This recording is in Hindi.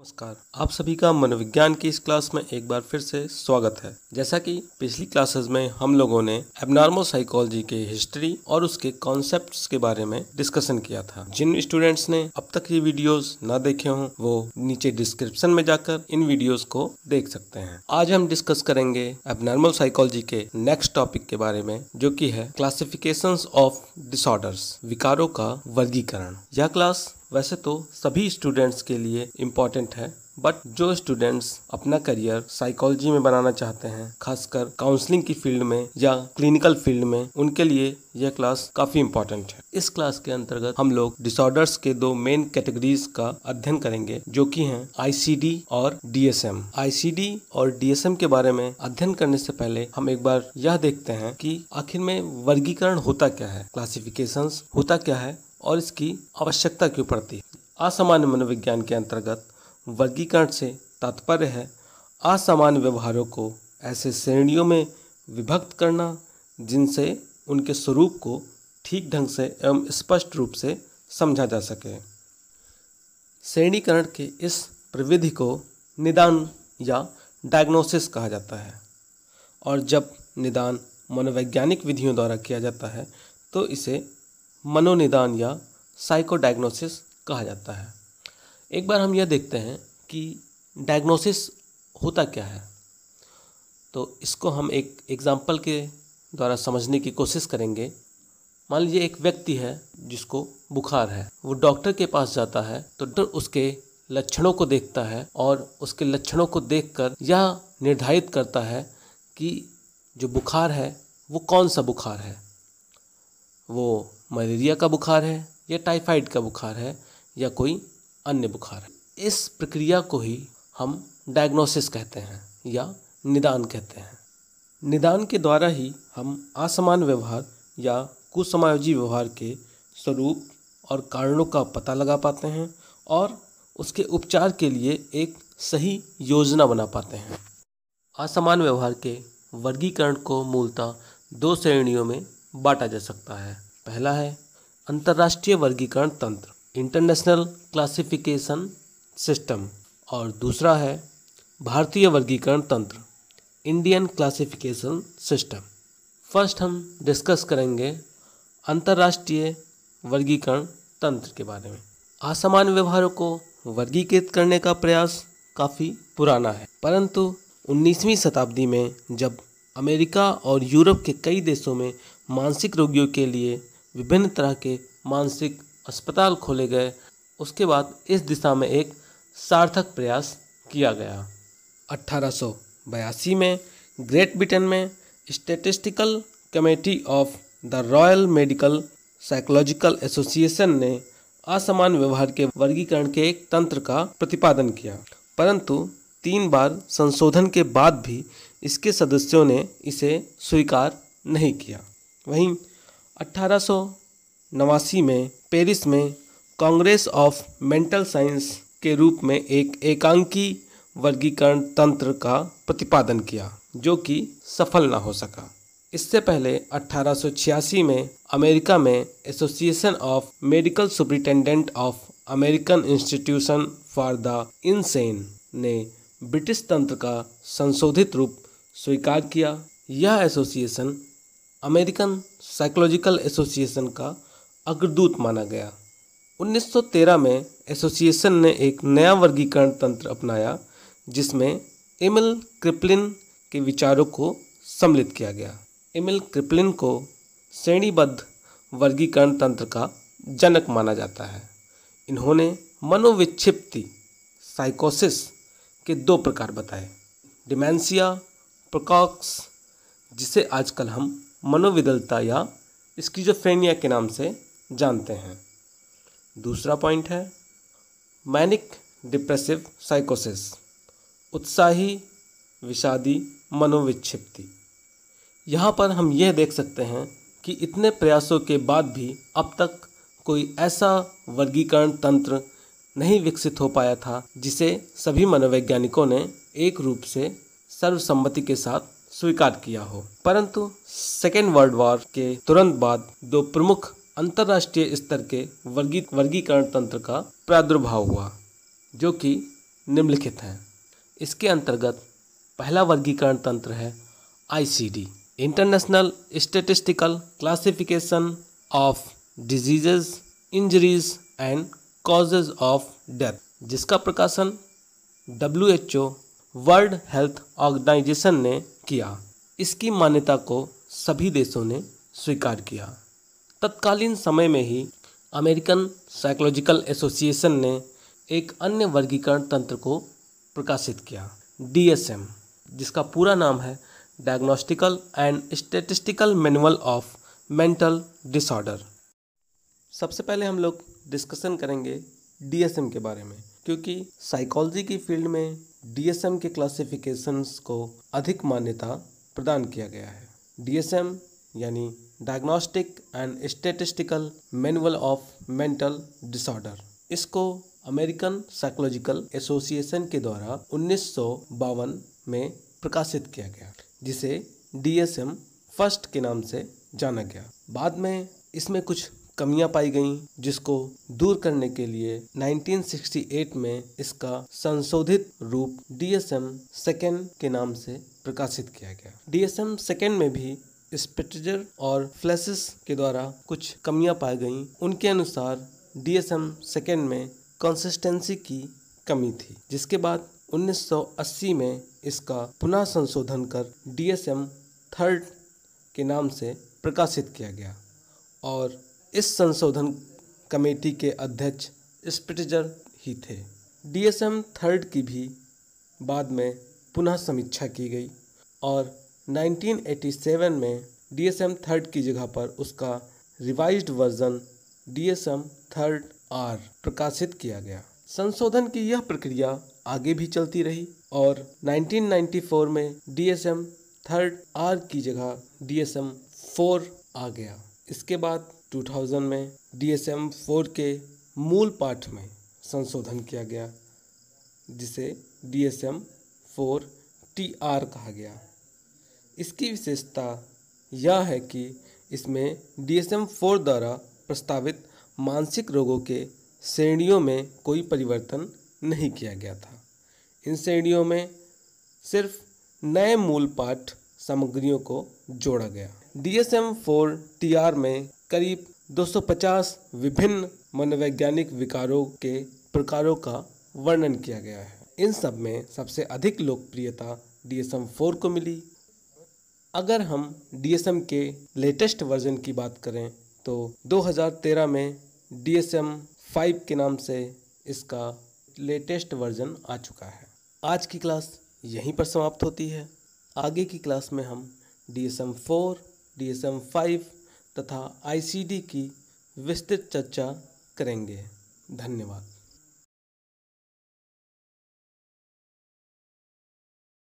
नमस्कार आप सभी का मनोविज्ञान की इस क्लास में एक बार फिर से स्वागत है जैसा कि पिछली क्लासेस में हम लोगों ने एबनॉर्मल साइकोलॉजी के हिस्ट्री और उसके कॉन्सेप्ट्स के बारे में डिस्कशन किया था जिन स्टूडेंट्स ने अब तक ये वीडियोस ना देखे हों वो नीचे डिस्क्रिप्शन में जाकर इन वीडियोस को देख सकते हैं आज हम डिस्कस करेंगे एबनॉर्मल साइकोलॉजी के नेक्स्ट टॉपिक के बारे में जो की है क्लासिफिकेशन ऑफ डिसऑर्डर्स विकारों का वर्गीकरण यह क्लास वैसे तो सभी स्टूडेंट्स के लिए इम्पोर्टेंट है बट जो स्टूडेंट्स अपना करियर साइकोलॉजी में बनाना चाहते हैं खासकर काउंसलिंग की फील्ड में या क्लिनिकल फील्ड में उनके लिए यह क्लास काफी इंपॉर्टेंट है इस क्लास के अंतर्गत हम लोग डिसऑर्डर्स के दो मेन कैटेगरीज का अध्ययन करेंगे जो कि हैं आईसीडी और डीएसएम आईसीडी और डीएसएम के बारे में अध्ययन करने से पहले हम एक बार यह देखते हैं कि आखिर में वर्गीकरण होता क्या है क्लासिफिकेशन होता क्या है और इसकी आवश्यकता क्यों पड़ती है असामान्य मनोविज्ञान के अंतर्गत वर्गीकरण से तात्पर्य है असामान्य व्यवहारों को ऐसे श्रेणियों में विभक्त करना जिनसे उनके स्वरूप को ठीक ढंग से एवं स्पष्ट रूप से समझा जा सके श्रेणीकरण के इस प्रविधि को निदान या डायग्नोसिस कहा जाता है और जब निदान मनोवैज्ञानिक विधियों द्वारा किया जाता है तो इसे मनोनिदान या साइकोडायग्नोसिस कहा जाता है एक बार हम यह देखते हैं कि डायग्नोसिस होता क्या है तो इसको हम एक एग्ज़ाम्पल के द्वारा समझने की कोशिश करेंगे मान लीजिए एक व्यक्ति है जिसको बुखार है वो डॉक्टर के पास जाता है तो डॉक्टर उसके लक्षणों को देखता है और उसके लक्षणों को देखकर यह निर्धारित करता है कि जो बुखार है वो कौन सा बुखार है वो मलेरिया का बुखार है या टाइफाइड का बुखार है या कोई अन्य बुखार है इस प्रक्रिया को ही हम डायग्नोसिस कहते हैं या निदान कहते हैं निदान के द्वारा ही हम असमान व्यवहार या कुसमायोजी व्यवहार के स्वरूप और कारणों का पता लगा पाते हैं और उसके उपचार के लिए एक सही योजना बना पाते हैं असमान व्यवहार के वर्गीकरण को मूलतः दो श्रेणियों में बांटा जा सकता है पहला है अंतर्राष्ट्रीय वर्गीकरण तंत्र इंटरनेशनल क्लासिफिकेशन सिस्टम और दूसरा है भारतीय वर्गीकरण तंत्र इंडियन क्लासिफिकेशन सिस्टम फर्स्ट हम डिस्कस करेंगे अंतर्राष्ट्रीय वर्गीकरण तंत्र के बारे में असामान व्यवहारों को वर्गीकृत करने का प्रयास काफ़ी पुराना है परंतु 19वीं शताब्दी में जब अमेरिका और यूरोप के कई देशों में मानसिक रोगियों के लिए विभिन्न तरह के मानसिक अस्पताल खोले गए उसके बाद इस दिशा में एक सार्थक प्रयास किया गया अट्ठारह में ग्रेट ब्रिटेन में Statistical Committee of the Royal Medical Psychological Association ने असमान व्यवहार के वर्गीकरण के एक तंत्र का प्रतिपादन किया परंतु तीन बार संशोधन के बाद भी इसके सदस्यों ने इसे स्वीकार नहीं किया वहीं अट्ठारह में पेरिस में कांग्रेस ऑफ मेंटल साइंस के रूप में एक एकांकी वर्गीकरण तंत्र का प्रतिपादन किया जो कि सफल न हो सका इससे पहले 1886 में अमेरिका में Association of Medical Superintendent of American Institution for the Insane ने ब्रिटिश तंत्र का संशोधित रूप स्वीकार किया यह एसोसिएशन अमेरिकन साइकोलॉजिकल एसोसिएशन का अग्रदूत माना गया 1913 में एसोसिएशन ने एक नया वर्गीकरण तंत्र अपनाया जिसमें एमिल क्रिपलिन के विचारों को सम्मिलित किया गया एमिल क्रिपलिन को श्रेणीबद्ध वर्गीकरण तंत्र का जनक माना जाता है इन्होंने मनोविक्षिप्ति साइकोसिस के दो प्रकार बताए डिमेंसिया प्रकॉक्स जिसे आजकल हम मनोविदलता या स्किज़ोफ्रेनिया के नाम से जानते हैं दूसरा पॉइंट है मैनिक डिप्रेसिव साइकोसिस उत्साही विषादी मनोविक्षिप्ति यहाँ पर हम यह देख सकते हैं कि इतने प्रयासों के बाद भी अब तक कोई ऐसा वर्गीकरण तंत्र नहीं विकसित हो पाया था जिसे सभी मनोवैज्ञानिकों ने एक रूप से सर्वसम्मति के साथ स्वीकार किया हो परंतु सेकेंड वर्ल्ड वॉर के तुरंत बाद दो प्रमुख अंतर्राष्ट्रीय स्तर के वर्गी वर्गीकरण तंत्र का प्रादुर्भाव हुआ जो कि निम्नलिखित हैं इसके अंतर्गत पहला वर्गीकरण तंत्र है ICD International Statistical Classification of Diseases Injuries and Causes of Death जिसका प्रकाशन डब्ल्यू वर्ल्ड हेल्थ ऑर्गेनाइजेशन ने किया इसकी मान्यता को सभी देशों ने स्वीकार किया तत्कालीन समय में ही अमेरिकन साइकोलॉजिकल एसोसिएशन ने एक अन्य वर्गीकरण तंत्र को प्रकाशित किया डीएसएम जिसका पूरा नाम है Diagnostical and Statistical Manual of Mental Disorder सबसे पहले हम लोग डिस्कशन करेंगे डीएसएम के बारे में क्योंकि साइकोलॉजी की फील्ड में डीएसएम के क्लासिफिकेशंस को अधिक मान्यता प्रदान किया गया है डीएसएम यानी Diagnostic and Statistical Manual of Mental Disorder इसको अमेरिकन साइकोलॉजिकल एसोसिएशन के द्वारा उन्नीस में प्रकाशित किया गया जिसे डीएसएम फर्स्ट के नाम से जाना गया बाद में इसमें कुछ कमियां पाई गईं जिसको दूर करने के लिए 1968 में इसका संशोधित रूप डीएसएम सेकेंड के नाम से प्रकाशित किया गया डीएसएम सेकेंड में भी स्पिटजर और फ्लैसिस के द्वारा कुछ कमियां पाई गईं उनके अनुसार डीएसएम सेकेंड में कंसिस्टेंसी की कमी थी जिसके बाद 1980 में इसका पुनः संशोधन कर डीएसएम थर्ड के नाम से प्रकाशित किया गया और इस संशोधन कमेटी के अध्यक्ष स्पिटजर ही थे डीएसएम थर्ड की भी बाद में पुनः समीक्षा की गई और 1987 में डीएसएम थर्ड की जगह पर उसका revised version DSM third R प्रकाशित किया गया संशोधन की यह प्रक्रिया आगे भी चलती रही और 1994 में डीएसएम थर्ड आर की जगह डीएसएम फोर आ गया इसके बाद 2000 में डी एस एम फोर के मूल पाठ में संशोधन किया गया जिसे D S M four T R कहा गया इसकी विशेषता यह है कि इसमें डी एस एम फोर द्वारा प्रस्तावित मानसिक रोगों के श्रेणियों में कोई परिवर्तन नहीं किया गया था इन श्रेणियों में सिर्फ नए मूल पाठ सामग्रियों को जोड़ा गया D S M four T R में करीब 250 विभिन्न मनोवैज्ञानिक विकारों के प्रकारों का वर्णन किया गया है इन सब में सबसे अधिक लोकप्रियता डी एस एम फोर को मिली अगर हम डी एस एम के लेटेस्ट वर्जन की बात करें तो 2013 में डी एस एम फाइव के नाम से इसका लेटेस्ट वर्जन आ चुका है आज की क्लास यहीं पर समाप्त होती है आगे की क्लास में हम D S M four D S M five तथा आई सी डी की विस्तृत चर्चा करेंगे धन्यवाद